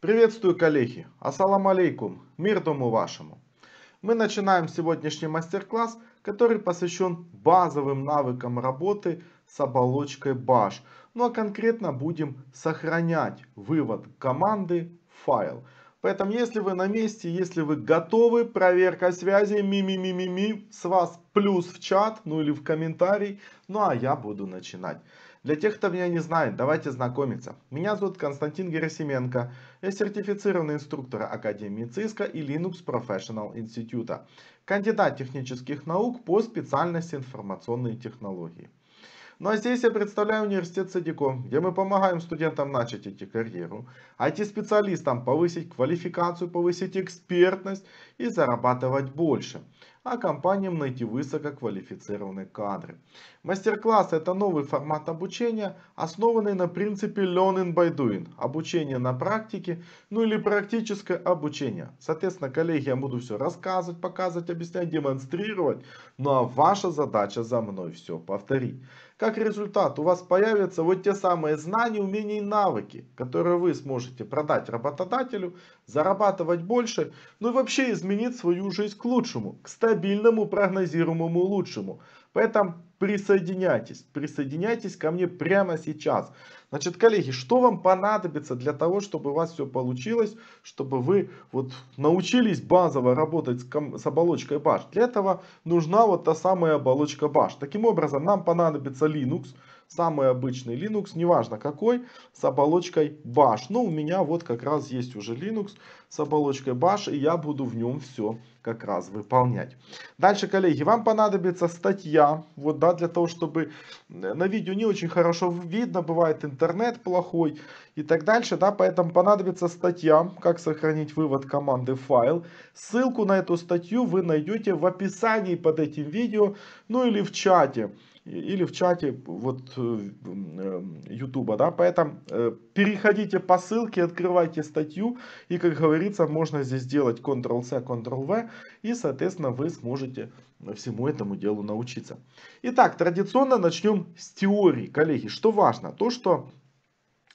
Приветствую, коллеги! Ассалам алейкум! Мир дому вашему! Мы начинаем сегодняшний мастер-класс, который посвящен базовым навыкам работы с оболочкой Bash. Ну а конкретно будем сохранять вывод команды в файл. Поэтому, если вы на месте, если вы готовы, проверка связи, ми-ми-ми-ми-ми, с вас плюс в чат, ну или в комментарий. Ну а я буду начинать. Для тех, кто меня не знает, давайте знакомиться. Меня зовут Константин Герасименко. Я сертифицированный инструктор Академии ЦИСКа и Linux Professional Института. Кандидат технических наук по специальности информационные технологии. Ну а здесь я представляю университет Садиком, где мы помогаем студентам начать идти карьеру, IT-специалистам повысить квалификацию, повысить экспертность и зарабатывать больше а компаниям найти высококвалифицированные кадры. Мастер-класс – это новый формат обучения, основанный на принципе learning by doing – обучение на практике, ну или практическое обучение. Соответственно, коллеги, я буду все рассказывать, показывать, объяснять, демонстрировать, ну а ваша задача за мной все повторить. Как результат у вас появятся вот те самые знания, умения и навыки, которые вы сможете продать работодателю, зарабатывать больше, ну и вообще изменить свою жизнь к лучшему, к стабильному, прогнозируемому лучшему. Поэтому присоединяйтесь, присоединяйтесь ко мне прямо сейчас. Значит, коллеги, что вам понадобится для того, чтобы у вас все получилось, чтобы вы вот научились базово работать с, ком- с оболочкой Bash? Для этого нужна вот та самая оболочка Bash. Таким образом, нам понадобится Linux самый обычный Linux, неважно какой, с оболочкой Bash. Но ну, у меня вот как раз есть уже Linux с оболочкой Bash, и я буду в нем все как раз выполнять. Дальше, коллеги, вам понадобится статья, вот, да, для того, чтобы э, на видео не очень хорошо видно, бывает интернет плохой и так дальше, да, поэтому понадобится статья, как сохранить вывод команды файл. Ссылку на эту статью вы найдете в описании под этим видео, ну или в чате или в чате вот э, э, Ютуба, да, поэтому э, переходите по ссылке, открывайте статью, и, как говорится, можно здесь сделать Ctrl-C, Ctrl-V, и, соответственно, вы сможете всему этому делу научиться. Итак, традиционно начнем с теории, коллеги. Что важно? То, что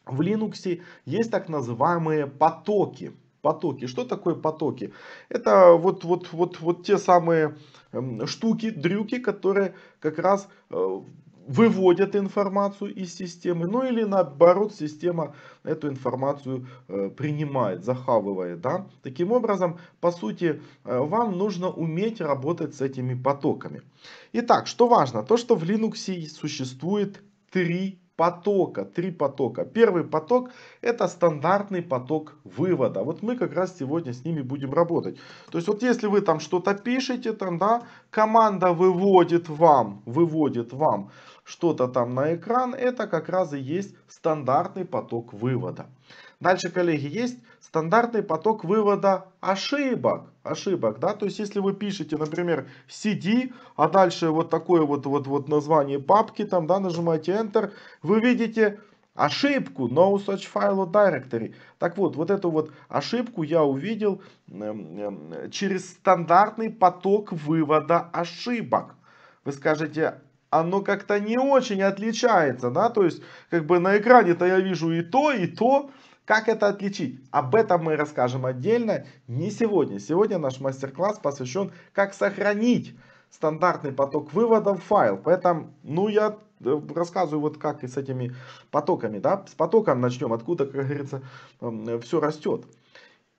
в Linux есть так называемые потоки потоки. Что такое потоки? Это вот, вот, вот, вот те самые эм, штуки, дрюки, которые как раз э, выводят информацию из системы, ну или наоборот система эту информацию э, принимает, захавывает. Да? Таким образом, по сути, э, вам нужно уметь работать с этими потоками. Итак, что важно, то что в Linux существует три потока, три потока. Первый поток это стандартный поток вывода. Вот мы как раз сегодня с ними будем работать. То есть вот если вы там что-то пишете, там, да, команда выводит вам, выводит вам что-то там на экран, это как раз и есть стандартный поток вывода. Дальше, коллеги, есть стандартный поток вывода ошибок. Ошибок, да, то есть если вы пишете, например, CD, а дальше вот такое вот, вот, вот название папки, там, да, нажимаете Enter, вы видите ошибку no such file or directory. Так вот, вот эту вот ошибку я увидел эм, эм, через стандартный поток вывода ошибок. Вы скажете, оно как-то не очень отличается, да, то есть, как бы на экране-то я вижу и то, и то, как это отличить? Об этом мы расскажем отдельно, не сегодня. Сегодня наш мастер-класс посвящен, как сохранить стандартный поток выводов в файл. Поэтому, ну, я э, рассказываю вот как и с этими потоками, да, с потоком начнем, откуда, как говорится, эм, все растет.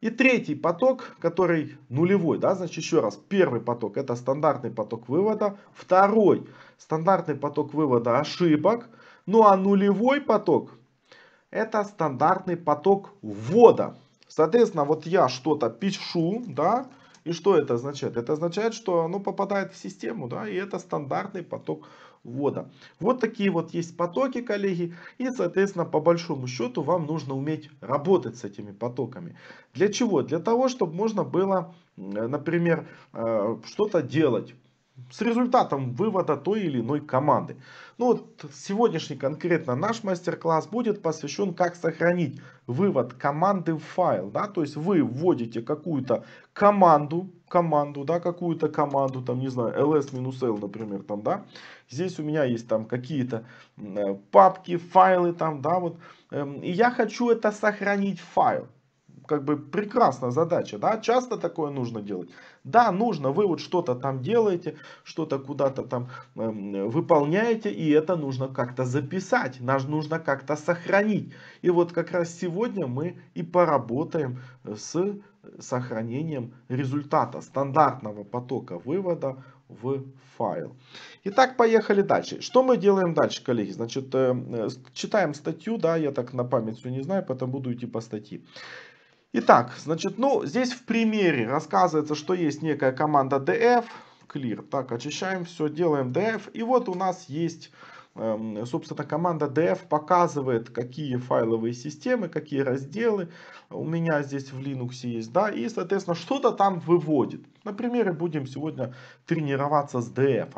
И третий поток, который нулевой, да, значит еще раз, первый поток это стандартный поток вывода, второй стандартный поток вывода ошибок, ну а нулевой поток это стандартный поток ввода. Соответственно, вот я что-то пишу, да, и что это означает? Это означает, что оно попадает в систему, да, и это стандартный поток ввода. Вот такие вот есть потоки, коллеги, и, соответственно, по большому счету вам нужно уметь работать с этими потоками. Для чего? Для того, чтобы можно было, например, э, что-то делать с результатом вывода той или иной команды. Ну вот сегодняшний конкретно наш мастер-класс будет посвящен как сохранить вывод команды в файл. Да? То есть вы вводите какую-то команду, команду, да, какую-то команду, там, не знаю, ls-l, например, там, да. Здесь у меня есть там какие-то э, папки, файлы там, да, вот. Эм, и я хочу это сохранить в файл как бы прекрасная задача, да, часто такое нужно делать. Да, нужно, вы вот что-то там делаете, что-то куда-то там э, выполняете, и это нужно как-то записать, нас нужно как-то сохранить. И вот как раз сегодня мы и поработаем с сохранением результата стандартного потока вывода в файл. Итак, поехали дальше. Что мы делаем дальше, коллеги? Значит, э, э читаем статью, да, я так на память все не знаю, поэтому буду идти по статье. Итак, значит, ну, здесь в примере рассказывается, что есть некая команда df, clear. Так, очищаем все, делаем df. И вот у нас есть, эм, собственно, команда df показывает, какие файловые системы, какие разделы у меня здесь в Linux есть, да, и, соответственно, что-то там выводит. На примере будем сегодня тренироваться с df.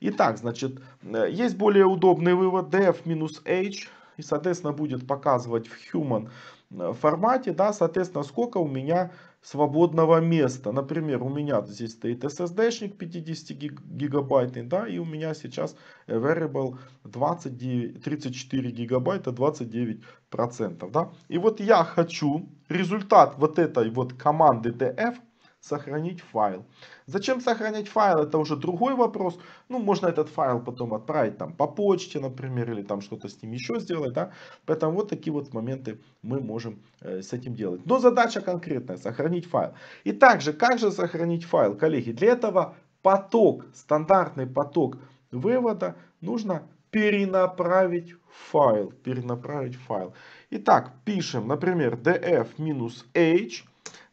Итак, значит, э, есть более удобный вывод df-h, и, соответственно, будет показывать в human Э, формате, да, соответственно, сколько у меня свободного места. Например, у меня здесь стоит SSD-шник 50 гигабайтный, да, и у меня сейчас variable 29, 34 гигабайта, 29 процентов, да. И вот я хочу результат вот этой вот команды df сохранить файл. Зачем сохранять файл, это уже другой вопрос. Ну, можно этот файл потом отправить там по почте, например, или там что-то с ним еще сделать, да. Поэтому вот такие вот моменты мы можем э, с этим делать. Но задача конкретная, сохранить файл. И также, как же сохранить файл, коллеги? Для этого поток, стандартный поток вывода нужно перенаправить файл. Перенаправить файл. Итак, пишем, например, df-h.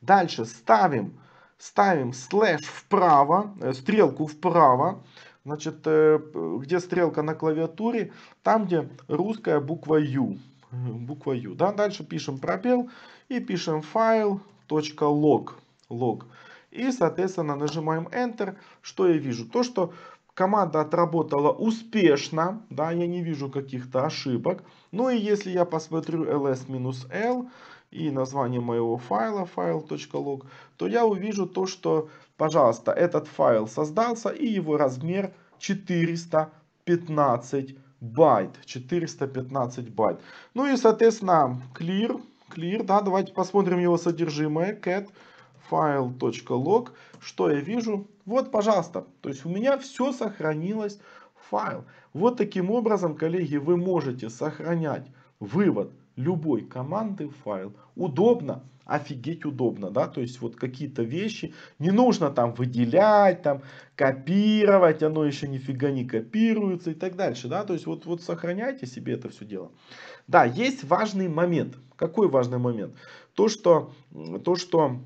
Дальше ставим ставим слэш вправо, э, стрелку вправо, значит, э, где стрелка на клавиатуре, там, где русская буква U. Буква U, да, дальше пишем пробел и пишем файл .log. log. И, соответственно, нажимаем Enter. Что я вижу? То, что команда отработала успешно, да, я не вижу каких-то ошибок. Ну и если я посмотрю ls-l, и название моего файла, file.log, то я увижу то, что, пожалуйста, этот файл создался и его размер 415 байт. 415 байт. Ну и, соответственно, clear, clear, да, давайте посмотрим его содержимое, cat, file.log, что я вижу? Вот, пожалуйста, то есть у меня все сохранилось в файл. Вот таким образом, коллеги, вы можете сохранять вывод любой команды файл. Удобно, офигеть удобно, да, то есть вот какие-то вещи, не нужно там выделять, там копировать, оно еще нифига не копируется и так дальше, да, то есть вот, вот сохраняйте себе это все дело. Да, есть важный момент. Какой важный момент? То, что, то, что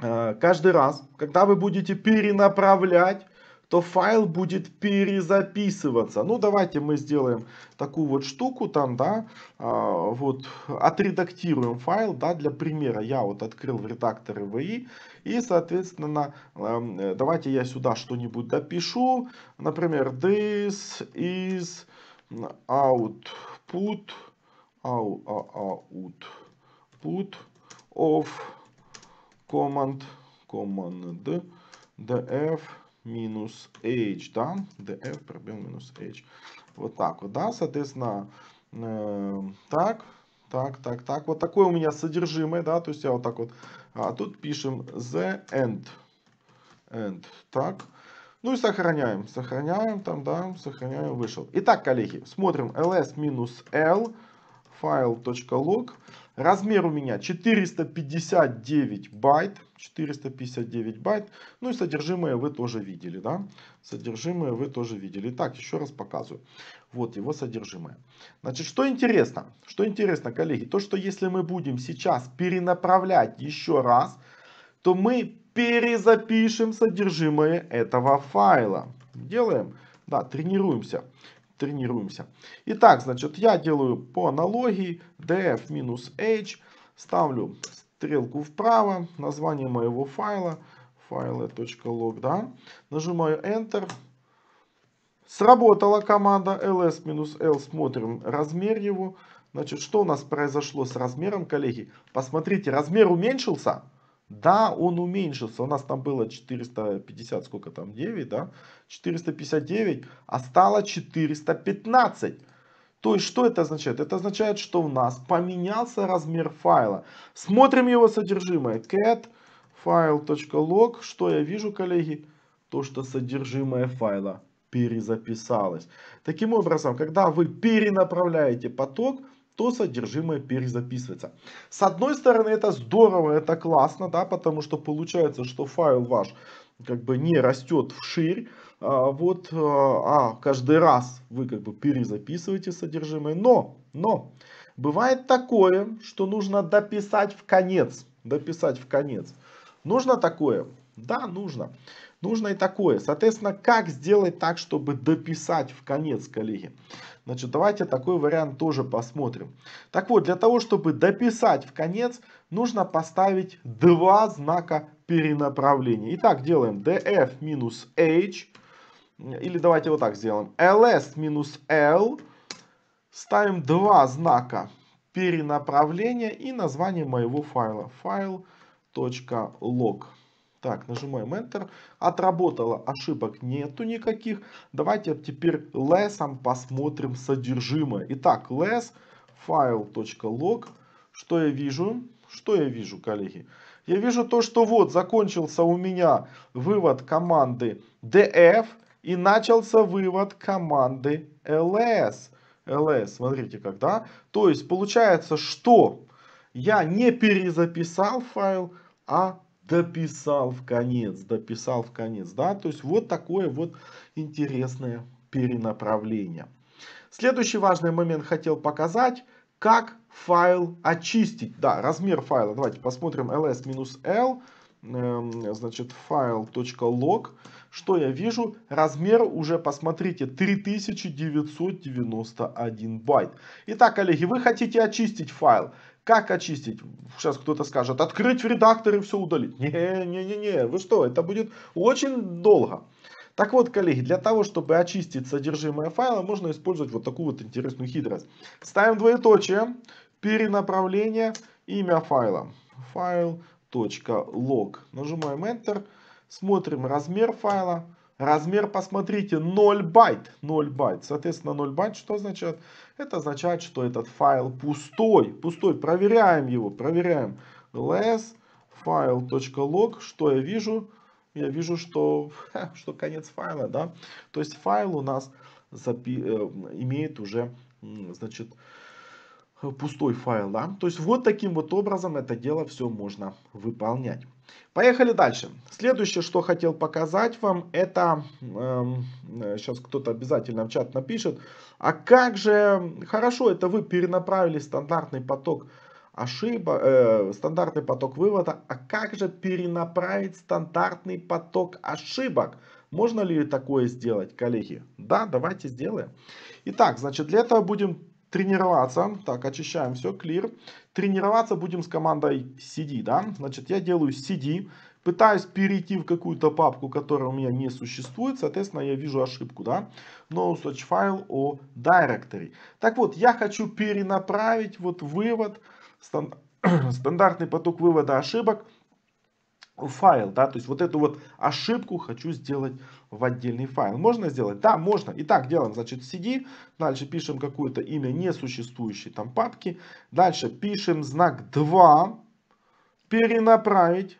э, каждый раз, когда вы будете перенаправлять то файл будет перезаписываться. Ну, давайте мы сделаем такую вот штуку там, да, а, вот отредактируем файл, да, для примера. Я вот открыл в редакторе VI и, соответственно, а, давайте я сюда что-нибудь допишу. Например, this is output, а, output of command, command df минус h, да, df пробел минус h. Вот так вот, да, соответственно, э, так, так, так, так. Вот такое у меня содержимое, да, то есть я вот так вот, а тут пишем the end, end, так. Ну и сохраняем, сохраняем там, да, сохраняем, вышел. Итак, коллеги, смотрим ls-l, файл.log. Размер у меня 459 байт. 459 байт. Ну и содержимое вы тоже видели, да? Содержимое вы тоже видели. Так, еще раз показываю. Вот его содержимое. Значит, что интересно? Что интересно, коллеги? То, что если мы будем сейчас перенаправлять еще раз, то мы перезапишем содержимое этого файла. Делаем? Да, тренируемся тренируемся. Итак, значит, я делаю по аналогии df h, ставлю стрелку вправо, название моего файла, файлы.log, да, нажимаю Enter, Сработала команда ls-l, смотрим размер его. Значит, что у нас произошло с размером, коллеги? Посмотрите, размер уменьшился, да, он уменьшился. У нас там было 450, сколько там, 9, да? 459, а стало 415. То есть, что это означает? Это означает, что у нас поменялся размер файла. Смотрим его содержимое. cat file.log. Что я вижу, коллеги? То, что содержимое файла перезаписалось. Таким образом, когда вы перенаправляете поток, то содержимое перезаписывается. С одной стороны, это здорово, это классно, да, потому что получается, что файл ваш как бы не растет вширь, а, вот, а, а каждый раз вы как бы перезаписываете содержимое, но, но, бывает такое, что нужно дописать в конец, дописать в конец. Нужно такое? Да, нужно. Нужно и такое. Соответственно, как сделать так, чтобы дописать в конец, коллеги? Значит, давайте такой вариант тоже посмотрим. Так вот, для того, чтобы дописать в конец, нужно поставить два знака перенаправления. Итак, делаем df h. Или давайте вот так сделаем. ls l. Ставим два знака перенаправления и название моего файла. Файл.log. Так, нажимаем Enter. Отработало, ошибок нету никаких. Давайте теперь лесом посмотрим содержимое. Итак, less file.log. Что я вижу? Что я вижу, коллеги? Я вижу то, что вот закончился у меня вывод команды df и начался вывод команды ls. ls, смотрите как, да? То есть получается, что я не перезаписал файл, а дописал в конец, дописал в конец, да, то есть вот такое вот интересное перенаправление. Следующий важный момент хотел показать, как файл очистить, да, размер файла, давайте посмотрим ls-l, эм, значит, файл.log, что я вижу? Размер уже, посмотрите, 3991 байт. Итак, коллеги, вы хотите очистить файл. Как очистить? Сейчас кто-то скажет, открыть в редактор и все удалить. Не-не-не, вы что, это будет очень долго. Так вот, коллеги, для того, чтобы очистить содержимое файла, можно использовать вот такую вот интересную хитрость. Ставим двоеточие, перенаправление, имя файла. Файл.log. Нажимаем Enter, смотрим размер файла. Размер, посмотрите, 0 байт. 0 байт. Соответственно, 0 байт что означает? Это означает, что этот файл пустой. Пустой. Проверяем его. Проверяем. less file.log. Что я вижу? Я вижу, что, что конец файла. да. То есть файл у нас запи э, имеет уже значит, Э, пустой файл, да. То есть вот таким вот образом это дело все можно выполнять. Поехали дальше. Следующее, что хотел показать вам, это, эм, сейчас э, кто-то обязательно в чат напишет, а как же, хорошо, это вы перенаправили стандартный поток ошибок, э, стандартный поток вывода, а как же перенаправить стандартный поток ошибок? Можно ли такое сделать, коллеги? Да, давайте сделаем. Итак, значит, для этого будем тренироваться. Так, очищаем все, clear. Тренироваться будем с командой CD, да? Значит, я делаю CD, пытаюсь перейти в какую-то папку, которая у меня не существует. Соответственно, я вижу ошибку, да? No such file о directory. Так вот, я хочу перенаправить вот вывод, стан стандартный поток вывода ошибок файл, да, то есть вот эту вот ошибку хочу сделать в отдельный файл. Можно сделать? Да, можно. Итак, делаем, значит, cd, дальше пишем какое-то имя несуществующей там папки, дальше пишем знак 2, перенаправить,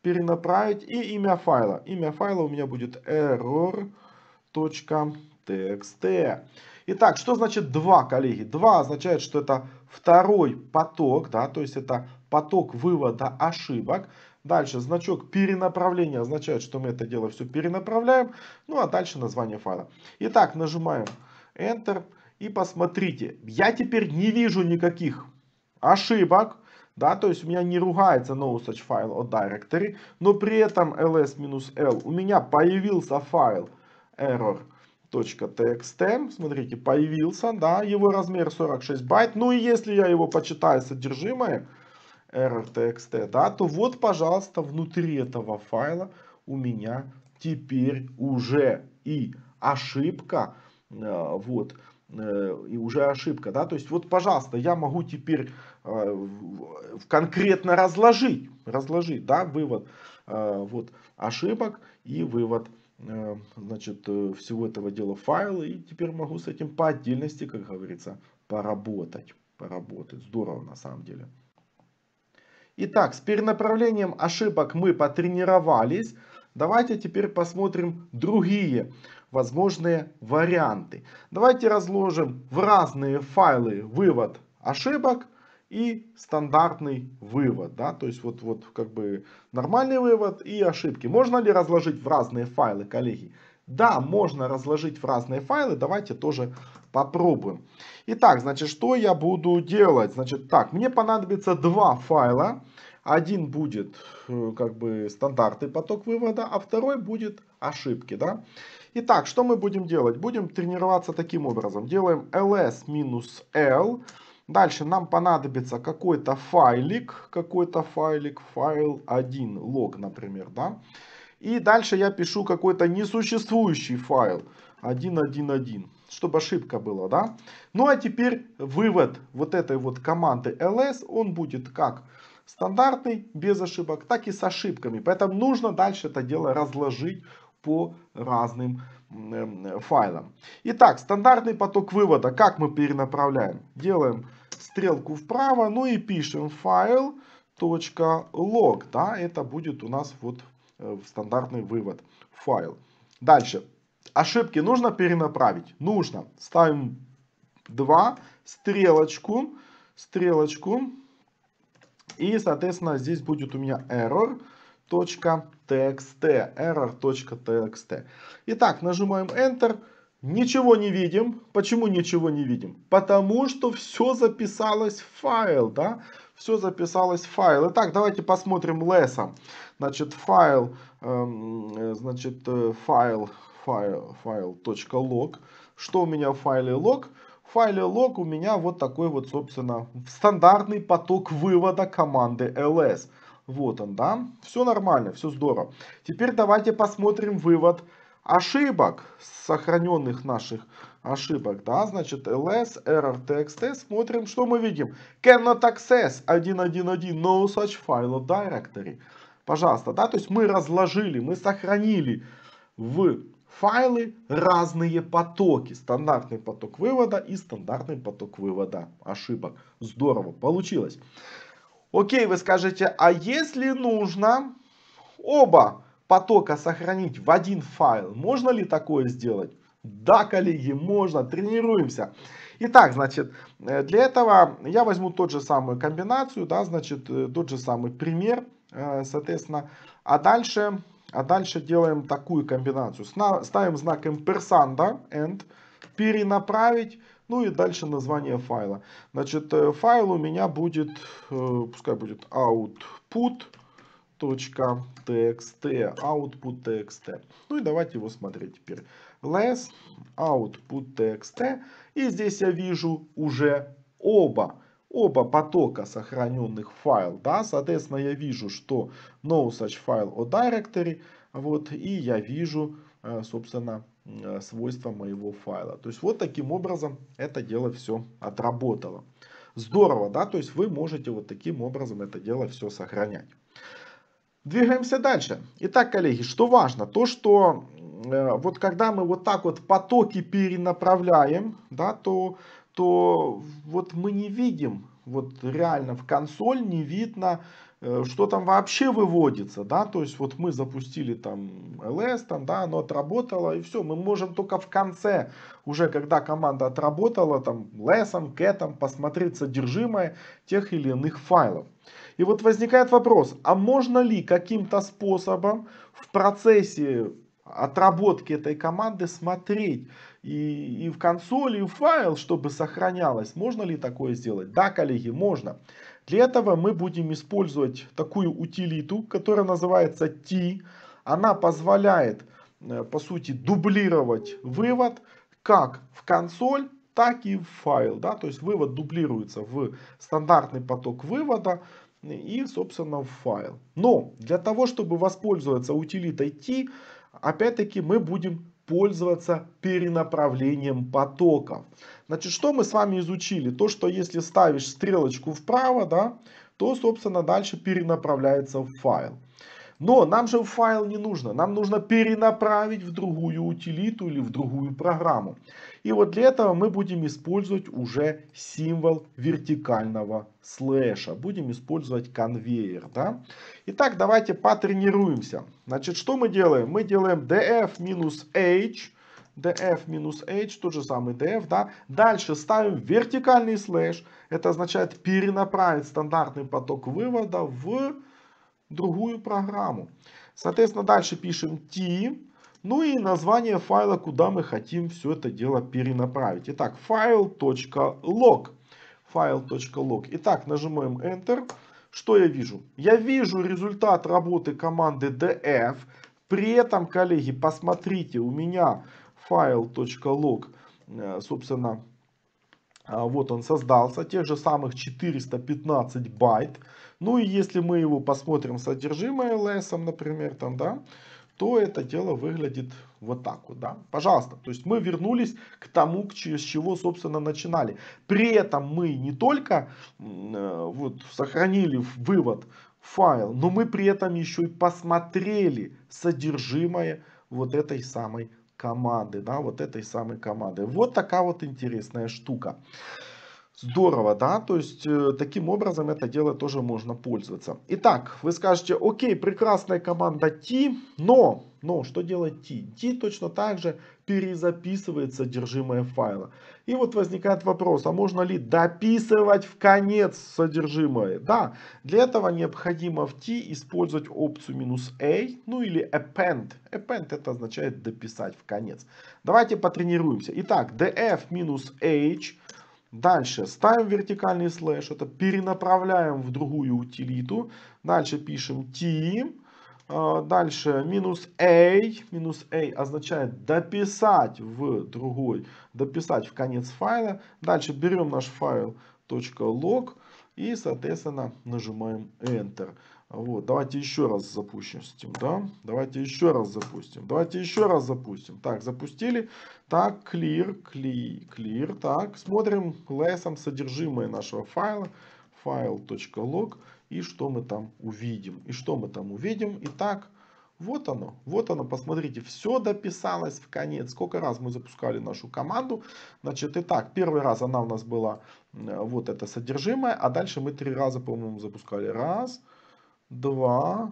перенаправить и имя файла. Имя файла у меня будет error.txt. Итак, что значит 2, коллеги? 2 означает, что это второй поток, да, то есть это поток вывода ошибок. Дальше значок перенаправления означает, что мы это дело все перенаправляем. Ну а дальше название файла. Итак, нажимаем Enter. И посмотрите, я теперь не вижу никаких ошибок. Да, то есть у меня не ругается no such file от directory, но при этом ls-l у меня появился файл error.txt, смотрите, появился, да, его размер 46 байт, ну и если я его почитаю содержимое, error.txt, да, то вот, пожалуйста, внутри этого файла у меня теперь уже и ошибка, э, вот, э, и уже ошибка, да, то есть вот, пожалуйста, я могу теперь э, конкретно разложить, разложить, да, вывод, вот, ошибок и вывод, значит, всего этого дела файла, и теперь могу с этим по отдельности, как говорится, поработать, поработать, здорово на самом деле. Итак, с перенаправлением ошибок мы потренировались. Давайте теперь посмотрим другие возможные варианты. Давайте разложим в разные файлы вывод ошибок и стандартный вывод. Да? То есть вот, вот как бы нормальный вывод и ошибки. Можно ли разложить в разные файлы, коллеги? Да, можно разложить в разные файлы. Давайте тоже попробуем. Итак, значит, что я буду делать? Значит, так, мне понадобится два файла. Один будет э, как бы стандартный поток вывода, а второй будет ошибки, да? Итак, что мы будем делать? Будем тренироваться таким образом. Делаем ls-l. Дальше нам понадобится какой-то файлик, какой-то файлик, файл 1, лог, например, да? И дальше я пишу какой-то несуществующий файл. 1.1.1. Чтобы ошибка была, да? Ну а теперь вывод вот этой вот команды ls, он будет как стандартный, без ошибок, так и с ошибками. Поэтому нужно дальше это дело разложить по разным э, файлам. Итак, стандартный поток вывода. Как мы перенаправляем? Делаем стрелку вправо, ну и пишем файл .log. Да, это будет у нас вот Э, стандартный вывод файл. Дальше. Ошибки нужно перенаправить? Нужно. Ставим 2, стрелочку, стрелочку. И, соответственно, здесь будет у меня error error.txt, error.txt. Итак, нажимаем Enter. Ничего не видим. Почему ничего не видим? Потому что все записалось в файл, да? Все записалось в файл. Итак, давайте посмотрим леса. Значит, файл, эм, э, значит, э, файл, файл, файл точка .log. Что у меня в файле log? В файле log у меня вот такой вот, собственно, стандартный поток вывода команды ls. Вот он, да? Все нормально, все здорово. Теперь давайте посмотрим вывод ошибок, сохраненных наших ошибок, да, значит, ls, error, txt, э, смотрим, что мы видим, cannot access, 1.1.1, no such file directory, Пожалуйста, да, то есть мы разложили, мы сохранили в файлы разные потоки. Стандартный поток вывода и стандартный поток вывода ошибок. Здорово, получилось. Окей, вы скажете, а если нужно оба потока сохранить в один файл, можно ли такое сделать? Да, коллеги, можно, тренируемся. Тренируемся. Итак, значит, э, для этого я возьму тот же самую комбинацию, да, значит, э, тот же самый пример, э, соответственно. А дальше, а дальше делаем такую комбинацию. Ставим знак имперсанда, end, перенаправить, ну и дальше название файла. Значит, файл у меня будет, пускай будет output txt output.txt. Ну и давайте его смотреть теперь less txt И здесь я вижу уже оба оба потока сохраненных файл, да, соответственно, я вижу, что no such file or directory, вот, и я вижу, э, собственно, э, свойства моего файла. То есть, вот таким образом это дело все отработало. Здорово, да, то есть, вы можете вот таким образом это дело все сохранять. Двигаемся дальше. Итак, коллеги, что важно? То, что Э, вот когда мы вот так вот потоки перенаправляем, да, то, то вот мы не видим, вот реально в консоль не видно, э, что там вообще выводится, да, то есть вот мы запустили там ls, там, да, оно отработало, и все, мы можем только в конце, уже когда команда отработала, там, less, cat, посмотреть содержимое тех или иных файлов. И вот возникает вопрос, а можно ли каким-то способом в процессе отработки этой команды смотреть и, и в консоли, и в файл, чтобы сохранялось. Можно ли такое сделать? Да, коллеги, можно. Для этого мы будем использовать такую утилиту, которая называется T. Она позволяет, э, по сути, дублировать вывод как в консоль, так и в файл. Да? То есть вывод дублируется в стандартный поток вывода и, собственно, в файл. Но для того, чтобы воспользоваться утилитой T, опять-таки мы будем пользоваться перенаправлением потоков. Значит, что мы с вами изучили? То, что если ставишь стрелочку вправо, да, то, собственно, дальше перенаправляется в файл. Но нам же файл не нужно. Нам нужно перенаправить в другую утилиту или в другую программу. И вот для этого мы будем использовать уже символ вертикального слэша. Будем использовать конвейер. Да? Итак, давайте потренируемся. Значит, что мы делаем? Мы делаем df-h df h, тот же самый df, да. Дальше ставим вертикальный слэш. Это означает перенаправить стандартный поток вывода в другую программу. Соответственно, дальше пишем team. Ну и название файла, куда мы хотим все это дело перенаправить. Итак, file.log. File.log. Итак, нажимаем Enter. Что я вижу? Я вижу результат работы команды df. При этом, коллеги, посмотрите, у меня file.log, э, собственно, а, вот он создался. Тех же самых 415 байт. Ну и если мы его посмотрим содержимое LS, например, там, да, то это дело выглядит вот так вот, да. Пожалуйста, то есть мы вернулись к тому, к с чего, собственно, начинали. При этом мы не только э, вот сохранили вывод файл, но мы при этом еще и посмотрели содержимое вот этой самой команды, да, вот этой самой команды. Вот такая вот интересная штука. Здорово, да? То есть, э, таким образом это дело тоже можно пользоваться. Итак, вы скажете, окей, прекрасная команда T, но, но что делать T? T точно так же перезаписывает содержимое файла. И вот возникает вопрос, а можно ли дописывать в конец содержимое? Да, для этого необходимо в T использовать опцию минус "-a", ну или append. Append это означает дописать в конец. Давайте потренируемся. Итак, df-h Дальше ставим вертикальный слэш, это перенаправляем в другую утилиту. Дальше пишем team. А, дальше минус A. Минус A означает дописать в другой, дописать в конец файла. Дальше берем наш файл .log и, соответственно, нажимаем Enter. Вот, давайте еще раз запустим, да? Давайте еще раз запустим. Давайте еще раз запустим. Так, запустили. Так, clear, clear, clear. Так, смотрим лесом содержимое нашего файла. Файл.log. И что мы там увидим. И что мы там увидим. Итак, вот оно, вот оно, посмотрите, все дописалось в конец. Сколько раз мы запускали нашу команду. Значит, итак, первый раз она у нас была э, вот это содержимое, а дальше мы три раза, по-моему, запускали. Раз, два, 2,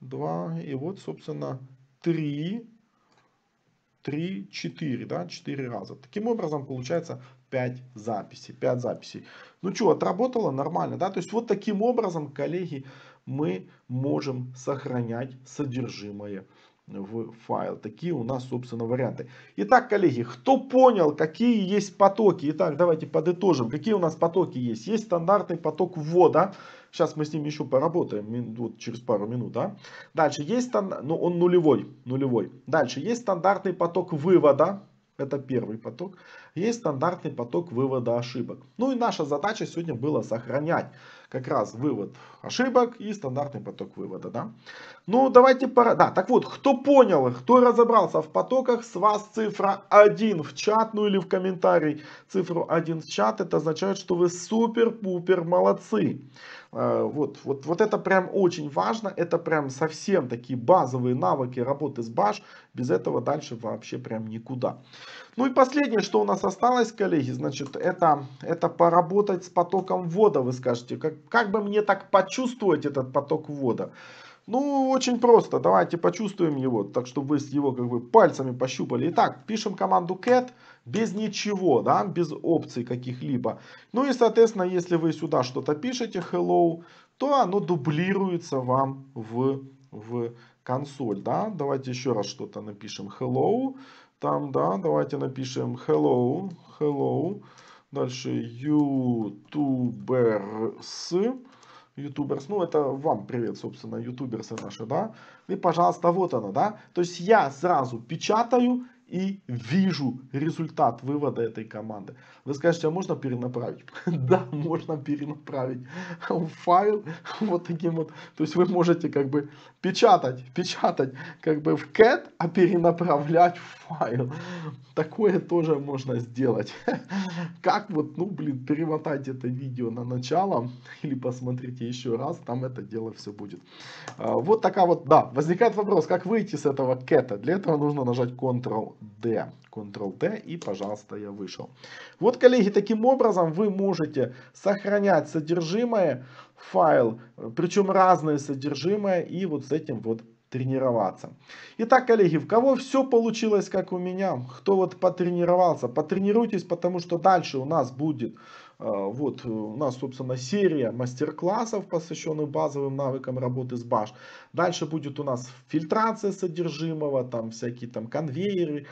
2, и вот, собственно, 3, 3, 4, да, 4 раза. Таким образом, получается 5 записей, 5 записей. Ну что, отработало нормально, да? То есть вот таким образом, коллеги, мы можем сохранять содержимое в файл. Такие у нас, собственно, варианты. Итак, коллеги, кто понял, какие есть потоки? Итак, давайте подытожим. Какие у нас потоки есть? Есть стандартный поток ввода. Сейчас мы с ним еще поработаем, вот через пару минут, а. Дальше есть, ну он нулевой, нулевой. Дальше есть стандартный поток вывода, это первый поток. Есть стандартный поток вывода ошибок. Ну и наша задача сегодня была сохранять как раз вывод ошибок и стандартный поток вывода. Да? Ну давайте пора... Да, так вот, кто понял, кто разобрался в потоках, с вас цифра 1 в чат, ну или в комментарий. Цифру 1 в чат, это означает, что вы супер-пупер молодцы. А, вот, вот, вот это прям очень важно, это прям совсем такие базовые навыки работы с баш, без этого дальше вообще прям никуда. Ну и последнее, что у нас осталось, коллеги, значит, это, это поработать с потоком ввода, вы скажете, как, как бы мне так почувствовать этот поток ввода? Ну, очень просто. Давайте почувствуем его, так чтобы вы с его как бы пальцами пощупали. Итак, пишем команду cat без ничего, да, без опций каких-либо. Ну и, соответственно, если вы сюда что-то пишете, hello, то оно дублируется вам в, в консоль, да. Давайте еще раз что-то напишем hello. Там, да, давайте напишем hello, hello. Дальше youtubers ютуберс, ну это вам привет, собственно, ютуберсы наши, да, и, пожалуйста, вот оно, да, то есть я сразу печатаю и вижу результат вывода этой команды. Вы скажете, а можно перенаправить? да, можно перенаправить файл вот таким вот. То есть вы можете как бы печатать, печатать как бы в CAT, а перенаправлять в файл. Такое тоже можно сделать. как вот, ну блин, перемотать это видео на начало или посмотрите еще раз, там это дело все будет. А, вот такая вот, да, возникает вопрос, как выйти с этого CAT? Для этого нужно нажать Ctrl d Ctrl-D и, пожалуйста, я вышел. Вот, коллеги, таким образом вы можете сохранять содержимое, файл, причем разное содержимое и вот с этим вот тренироваться. Итак, коллеги, в кого все получилось, как у меня, кто вот потренировался, потренируйтесь, потому что дальше у нас будет а, вот э, у нас, собственно, серия мастер-классов, посвященных базовым навыкам работы с баш. Дальше будет у нас фильтрация содержимого, там всякие там конвейеры,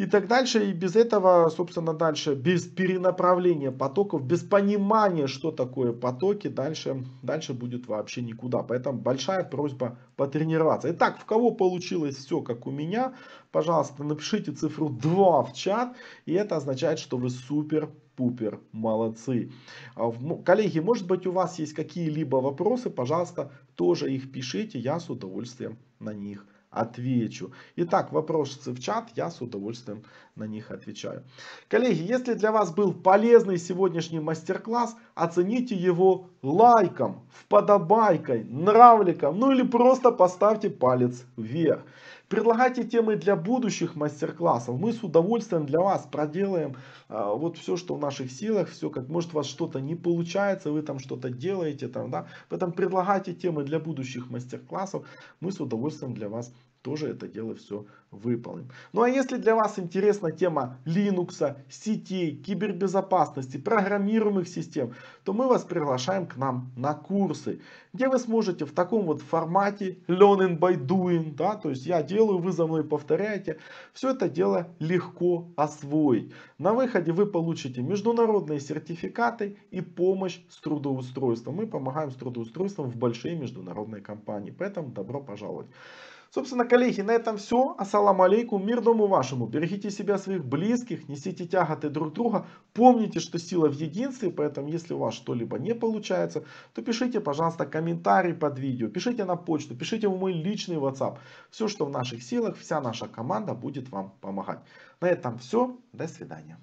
и так дальше. И без этого, собственно, дальше, без перенаправления потоков, без понимания, что такое потоки, дальше, дальше будет вообще никуда. Поэтому большая просьба потренироваться. Итак, в кого получилось все, как у меня, пожалуйста, напишите цифру 2 в чат. И это означает, что вы супер пупер, молодцы. А коллеги, может быть у вас есть какие-либо вопросы, пожалуйста, тоже их пишите, я с удовольствием на них отвечу. Итак, вопросы в чат, я с удовольствием на них отвечаю. Коллеги, если для вас был полезный сегодняшний мастер-класс, оцените его лайком, в подобайкой, нравликом, ну или просто поставьте палец вверх. Предлагайте темы для будущих мастер-классов. Мы с удовольствием для вас проделаем э, вот все, что в наших силах, все как может у вас что-то не получается, вы там что-то делаете, там, да. Поэтому предлагайте темы для будущих мастер-классов. Мы с удовольствием для вас тоже это дело все выполним. Ну а если для вас интересна тема Linux, сетей, кибербезопасности, программируемых систем, то мы вас приглашаем к нам на курсы, где вы сможете в таком вот формате learning by doing, да, то есть я делаю, вы за мной повторяете, все это дело легко освоить. На выходе вы получите международные сертификаты и помощь с трудоустройством. Мы помогаем с трудоустройством в большие международные компании, поэтому добро пожаловать. Собственно, коллеги, на этом все. Ассаламу алейкум, мир дому вашему. Берегите себя, своих близких, несите тяготы друг друга. Помните, что сила в единстве, поэтому если у вас что-либо не получается, то пишите, пожалуйста, комментарий под видео, пишите на почту, пишите в мой личный WhatsApp. Все, что в наших силах, вся наша команда будет вам помогать. На этом все. До свидания.